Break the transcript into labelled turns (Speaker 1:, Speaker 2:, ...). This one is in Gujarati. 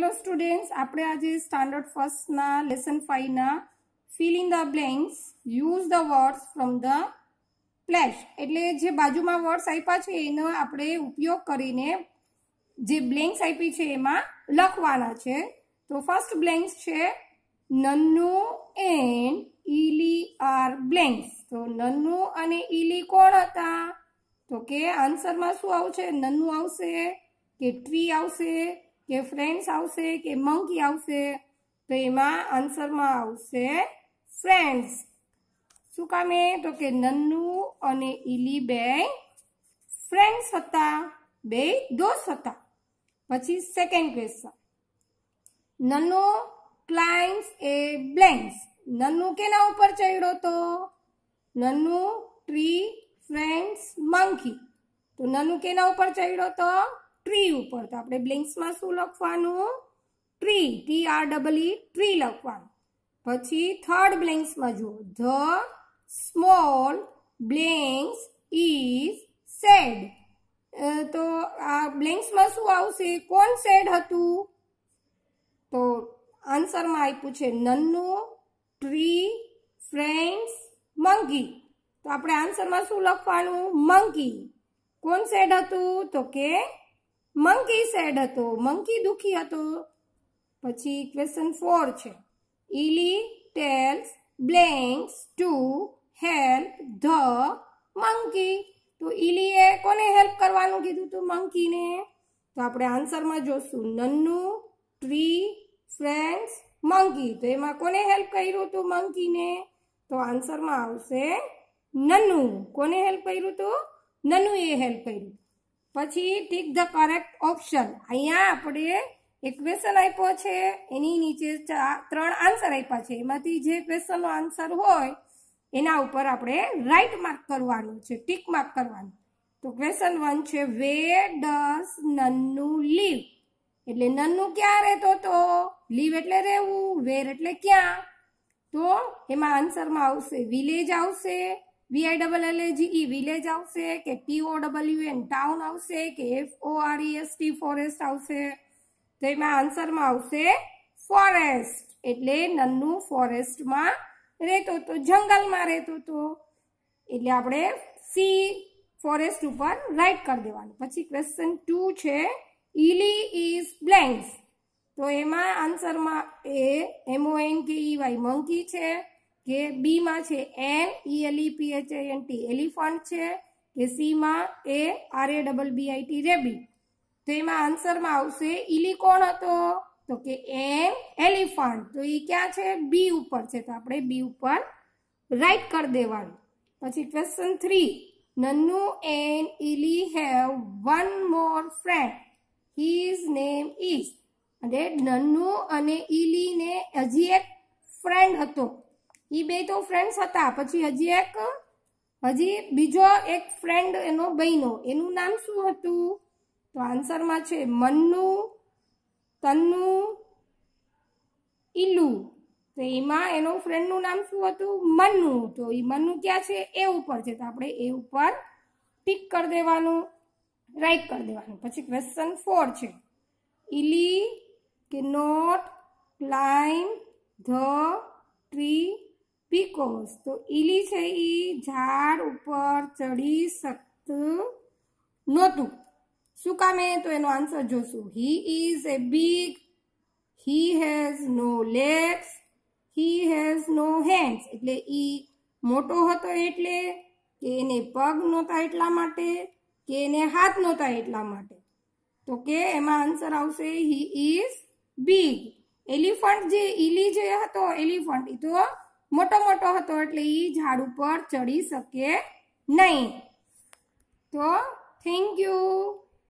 Speaker 1: હેલો સ્ટુડન્ટ્સ આપણે આજે સ્ટાન્ડર્ડ ફર્સ્ટના લેસન ફાઈવના fill in the blanks use the words from the place એટલે જે બાજુમાં વર્ડ્સ આપ્યા છે એનો આપણે ઉપયોગ કરીને જે બ્લેન્ક્સ આપી છે એમાં લખવાના છે તો ફર્સ્ટ બ્લેન્ક્સ છે Nannu and Ellie are blanks તો નન્નુ અને ઇલી કોણ હતા તો કે આન્સરમાં શું આવશે નન્નુ આવશે કે ટ્રી આવશે કે ફ્રેન્ડ્સ આવશે કે મંકી આવશે તો એમાં આન્સરમાં આવશે ફ્રેન્ડ્સ શું કામે તો કે નન્નુ અને ઇલી બે ફ્રેન્ડ્સ હતા બે દોસ્ત હતા પછી second question Nannu climbs a blanks Nannu કેના ઉપર ચડ્યો તો નન્નુ ટ્રી ફ્રેન્ડ્સ મંકી તો નન્નુ કેના ઉપર ચડ્યો તો ટ્રી ઉપર તો આપણે બ્લિંક્સમાં શું લખવાનું tree T R double E tree લખવાનું પછી થર્ડ બ્લિંક્સમાં જુઓ the small blanks is sad તો આ બ્લિંક્સમાં શું આવશે કોણ સેડ હતું તો આન્સરમાં આપ્યું છે નન્નુ ટ્રી ફ્રેન્ડ્સ મંકી તો આપણે આન્સરમાં શું લખવાનું મંકી કોણ સેડ હતું તો કે મંકી સેડ હતો મંકી દુખી હતો પછી ક્વેશ્ચન ફોર છે Ellie tells blanks to help the monkey તો ઇલીએ કોને હેલ્પ કરવાનું કીધું હતું મંકીને તો આપણે આન્સરમાં જોશું નન્નુ ટ્રી ફ્રેન્ડ્સ મંકી તો એમાં કોને હેલ્પ કર્યું હતું મંકીને તો આન્સરમાં આવશે નનુ કોને હેલ્પ કર્યું હતું નનુએ હેલ્પ કર્યું પછી ટીક ધ કરેક્ટ ઓપ્શન અહીંયા આપણે એક ક્વેશ્ચન આપ્યો છે એની નીચે ત્રણ આન્સર આપ્યા છે એમાંથી જે ક્વેશ્ચનનો આન્સર હોય એના ઉપર આપણે રાઇટ માર્ક કરવાનું છે ટીક માર્ક કરવાનું તો ક્વેશ્ચન વન છે વે ડસ નન્નુ લીવ એટલે નન્નુ ક્યાં રહેતો તો લીવ એટલે રહેવું વેર એટલે ક્યાં તો એમાં આન્સરમાં આવશે વિલેજ આવશે V I double L G E village આવશે કે ટીઓ ડબલ્યુ એન ટાઉન આવશે કે F O R T forest આવશે તો એમાં આન્સરમાં આવશે ફોરેસ્ટ એટલે નન્નુ ફોરેસ્ટમાં રહેતો હતો જંગલમાં રહેતો હતો એટલે આપણે સી ફોરેસ્ટ ઉપર રાઈટ કરી દેવાનું પછી ક્વેશ્ચન ટુ છે ઇલી ઇઝ બ્લેન્ક્સ તો એમાં આન્સરમાં એ એન કે ઈ વાય મંકી છે કે બીમાં છે N E L E P H N T elephant છે કે સીમાં A R A double B I T rabbit તો એમાં આન્સરમાં આવશે ઇલી કોણ હતો તો કે એન એલિફન્ટ તો એ ક્યાં છે બી ઉપર છે તો આપણે બી ઉપર રાઈટ કરી દેવાનું પછી question three Nannu and Ellie have one more friend his name is અને નન્નુ અને ઇલી ને હજી એક ફ્રેન્ડ હતો એ બે તો ફ્રેન્ડ્સ હતા પછી હજી એક હજી બીજો એક ફ્રેન્ડ એનો બહેનો એનું નામ શું હતું તો આન્સરમાં છે મન્નુ તન્નુ ઇલુ તો એમાં એનો ફ્રેન્ડનું નામ શું હતું મન્નુ તો એ મન્નુ ક્યાં છે એ ઉપર છે તો આપણે એ ઉપર ટીક કરી દેવાનું રાઇટ કરી દેવાનું પછી ક્વેશ્ચન ફોર છે ઇલી કે નોટ ક્લાઇમ ધ ટ્રી પીકોસ તો ઈલી છે એ ઝાડ ઉપર ચડી શકતું નહોતું શું કામે તો એનો આન્સર જોશું he is a big he has no legs he has no hands એટલે એ મોટો હતો એટલે કે એને પગ નહોતા એટલા માટે કે એને હાથ નહોતા એટલા માટે તો કે એમાં આન્સર આવશે હી ઇઝ બીગ એલિફન્ટ જે ઈલી જે હતો એલિફન્ટ એ તો મોટો મોટો હતો એટલે એ ઝાડ ઉપર ચડી શકે નહીં તો થેન્ક યુ